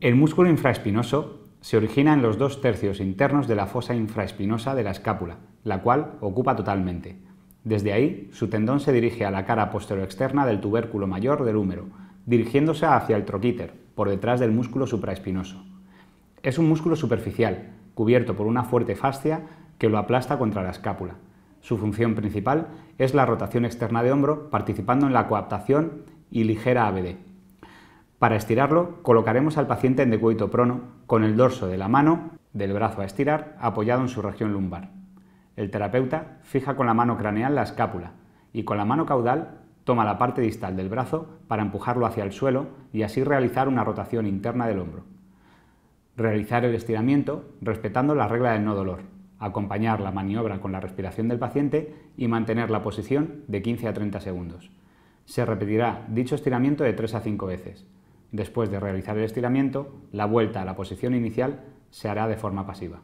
El músculo infraespinoso se origina en los dos tercios internos de la fosa infraespinosa de la escápula, la cual ocupa totalmente. Desde ahí, su tendón se dirige a la cara posteroexterna del tubérculo mayor del húmero, dirigiéndose hacia el troquíter, por detrás del músculo supraespinoso. Es un músculo superficial, cubierto por una fuerte fascia que lo aplasta contra la escápula. Su función principal es la rotación externa de hombro, participando en la coaptación y ligera ABD. Para estirarlo, colocaremos al paciente en decúbito prono, con el dorso de la mano del brazo a estirar apoyado en su región lumbar. El terapeuta fija con la mano craneal la escápula y con la mano caudal toma la parte distal del brazo para empujarlo hacia el suelo y así realizar una rotación interna del hombro. Realizar el estiramiento respetando la regla del no dolor, acompañar la maniobra con la respiración del paciente y mantener la posición de 15 a 30 segundos. Se repetirá dicho estiramiento de 3 a 5 veces. Después de realizar el estiramiento, la vuelta a la posición inicial se hará de forma pasiva.